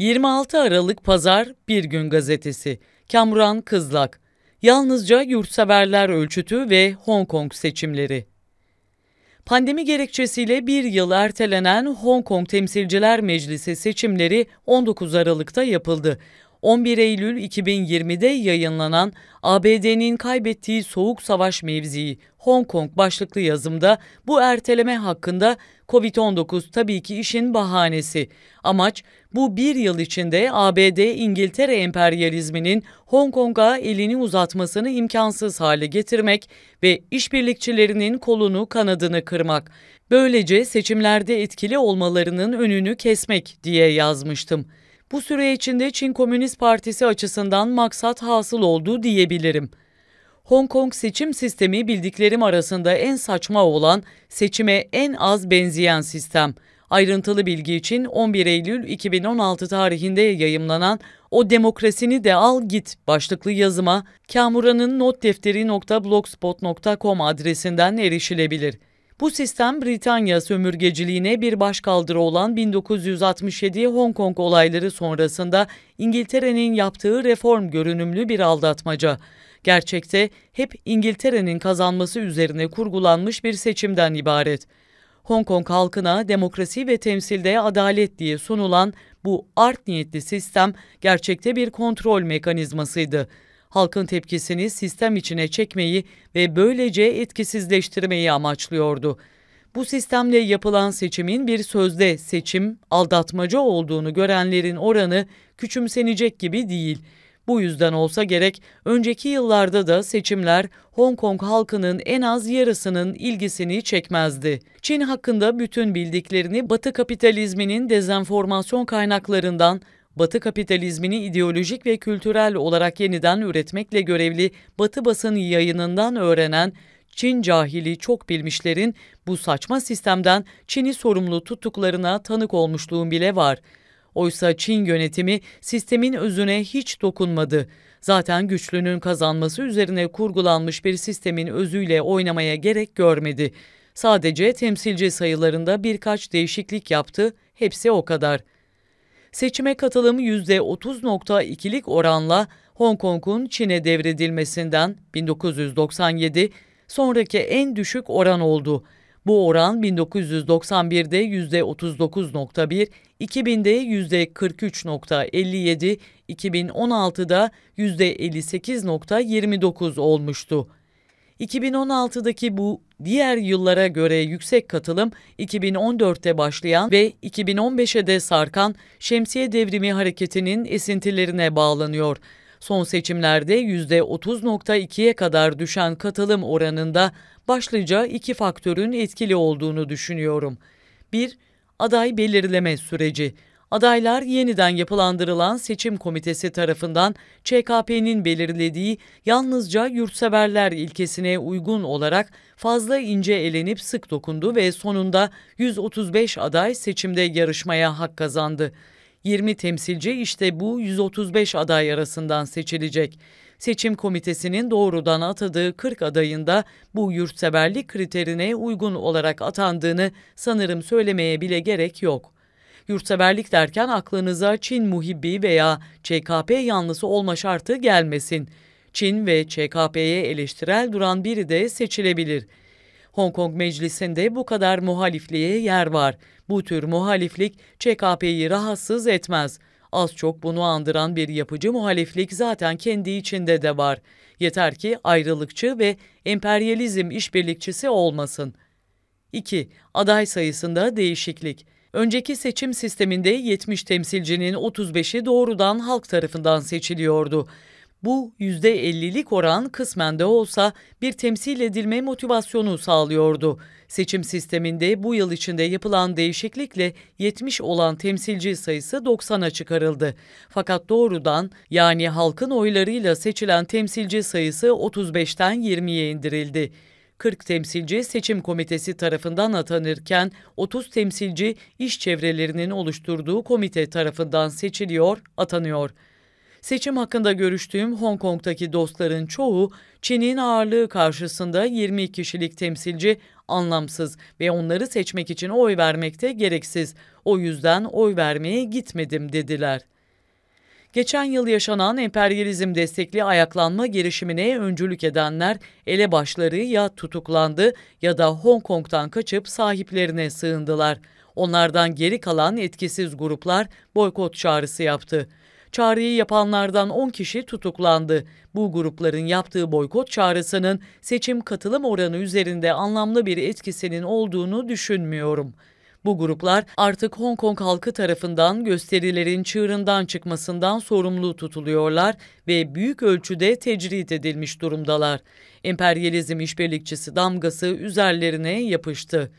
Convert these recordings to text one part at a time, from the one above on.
26 Aralık Pazar Bir Gün Gazetesi Kamran Kızlak Yalnızca Yurtseverler Ölçütü ve Hong Kong Seçimleri Pandemi gerekçesiyle bir yıl ertelenen Hong Kong Temsilciler Meclisi seçimleri 19 Aralık'ta yapıldı. 11 Eylül 2020'de yayınlanan ABD'nin kaybettiği soğuk savaş mevzii Hong Kong başlıklı yazımda bu erteleme hakkında COVID-19 tabii ki işin bahanesi. Amaç bu bir yıl içinde ABD İngiltere emperyalizminin Hong Kong'a elini uzatmasını imkansız hale getirmek ve işbirlikçilerinin kolunu kanadını kırmak. Böylece seçimlerde etkili olmalarının önünü kesmek diye yazmıştım. Bu süre içinde Çin Komünist Partisi açısından maksat hasıl oldu diyebilirim. Hong Kong seçim sistemi bildiklerim arasında en saçma olan, seçime en az benzeyen sistem. Ayrıntılı bilgi için 11 Eylül 2016 tarihinde yayımlanan O Demokrasini de Al Git başlıklı yazıma kamuranın notdefteri.blogspot.com adresinden erişilebilir. Bu sistem Britanya sömürgeciliğine bir başkaldırı olan 1967 Hong Kong olayları sonrasında İngiltere'nin yaptığı reform görünümlü bir aldatmaca. Gerçekte hep İngiltere'nin kazanması üzerine kurgulanmış bir seçimden ibaret. Hong Kong halkına demokrasi ve temsilde adalet diye sunulan bu art niyetli sistem gerçekte bir kontrol mekanizmasıydı halkın tepkisini sistem içine çekmeyi ve böylece etkisizleştirmeyi amaçlıyordu. Bu sistemle yapılan seçimin bir sözde seçim, aldatmaca olduğunu görenlerin oranı küçümsenecek gibi değil. Bu yüzden olsa gerek önceki yıllarda da seçimler Hong Kong halkının en az yarısının ilgisini çekmezdi. Çin hakkında bütün bildiklerini Batı kapitalizminin dezenformasyon kaynaklarından Batı kapitalizmini ideolojik ve kültürel olarak yeniden üretmekle görevli Batı basın yayınından öğrenen Çin cahili çok bilmişlerin bu saçma sistemden Çin'i sorumlu tuttuklarına tanık olmuşluğum bile var. Oysa Çin yönetimi sistemin özüne hiç dokunmadı. Zaten güçlünün kazanması üzerine kurgulanmış bir sistemin özüyle oynamaya gerek görmedi. Sadece temsilci sayılarında birkaç değişiklik yaptı, hepsi o kadar.'' seçime katılım %30.2'lik oranla Hong Kong'un Çin'e devredilmesinden 1997 sonraki en düşük oran oldu. Bu oran 1991'de %39.1, 2000'de %43.57, 2016'da %58.29 olmuştu. 2016'daki bu diğer yıllara göre yüksek katılım 2014'te başlayan ve 2015'e de sarkan şemsiye devrimi hareketinin esintilerine bağlanıyor. Son seçimlerde %30.2'ye kadar düşen katılım oranında başlıca iki faktörün etkili olduğunu düşünüyorum. 1- Aday belirleme süreci adaylar yeniden yapılandırılan seçim komitesi tarafından ÇKP'nin belirlediği yalnızca yurtseverler ilkesine uygun olarak fazla ince elenip sık dokundu ve sonunda 135 aday seçimde yarışmaya hak kazandı. 20 temsilci işte bu 135 aday arasından seçilecek. Seçim komitesinin doğrudan atadığı 40 adayın da bu yurtseverlik kriterine uygun olarak atandığını sanırım söylemeye bile gerek yok.'' Yurtseverlik derken aklınıza Çin muhibbi veya ÇKP yanlısı olma şartı gelmesin. Çin ve ÇKP'ye eleştirel duran biri de seçilebilir. Hong Kong meclisinde bu kadar muhalifliğe yer var. Bu tür muhaliflik ÇKP'yi rahatsız etmez. Az çok bunu andıran bir yapıcı muhaliflik zaten kendi içinde de var. Yeter ki ayrılıkçı ve emperyalizm işbirlikçisi olmasın. 2. Aday sayısında değişiklik. Önceki seçim sisteminde 70 temsilcinin 35'i doğrudan halk tarafından seçiliyordu. Bu %50'lik oran kısmen de olsa bir temsil edilme motivasyonu sağlıyordu. Seçim sisteminde bu yıl içinde yapılan değişiklikle 70 olan temsilci sayısı 90'a çıkarıldı. Fakat doğrudan yani halkın oylarıyla seçilen temsilci sayısı 35'ten 20'ye indirildi. 40 temsilci seçim komitesi tarafından atanırken 30 temsilci iş çevrelerinin oluşturduğu komite tarafından seçiliyor, atanıyor. Seçim hakkında görüştüğüm Hong Kong'taki dostların çoğu Çin'in ağırlığı karşısında 20 kişilik temsilci anlamsız ve onları seçmek için oy vermekte gereksiz. O yüzden oy vermeye gitmedim dediler. Geçen yıl yaşanan emperyalizm destekli ayaklanma girişimine öncülük edenler elebaşları ya tutuklandı ya da Hong Kong'tan kaçıp sahiplerine sığındılar. Onlardan geri kalan etkisiz gruplar boykot çağrısı yaptı. Çağrıyı yapanlardan 10 kişi tutuklandı. Bu grupların yaptığı boykot çağrısının seçim katılım oranı üzerinde anlamlı bir etkisinin olduğunu düşünmüyorum.'' Bu gruplar artık Hong Kong halkı tarafından gösterilerin çığırından çıkmasından sorumlu tutuluyorlar ve büyük ölçüde tecrit edilmiş durumdalar. Emperyalizm işbirlikçisi damgası üzerlerine yapıştı.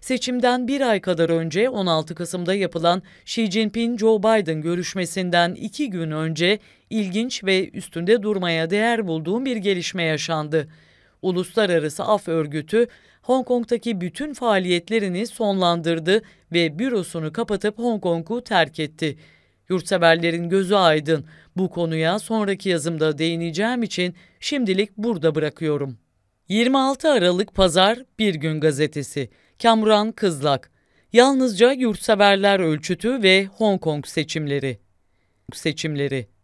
Seçimden bir ay kadar önce 16 Kasım'da yapılan Xi Jinping-Joe Biden görüşmesinden iki gün önce ilginç ve üstünde durmaya değer bulduğum bir gelişme yaşandı. Uluslararası Af Örgütü Hong Kong'taki bütün faaliyetlerini sonlandırdı ve bürosunu kapatıp Hong Kong'u terk etti. Yurtseverlerin gözü aydın. Bu konuya sonraki yazımda değineceğim için şimdilik burada bırakıyorum. 26 Aralık Pazar Bir Gün Gazetesi Kamran Kızlak Yalnızca Yurtseverler Ölçütü ve Hong Kong Seçimleri Seçimleri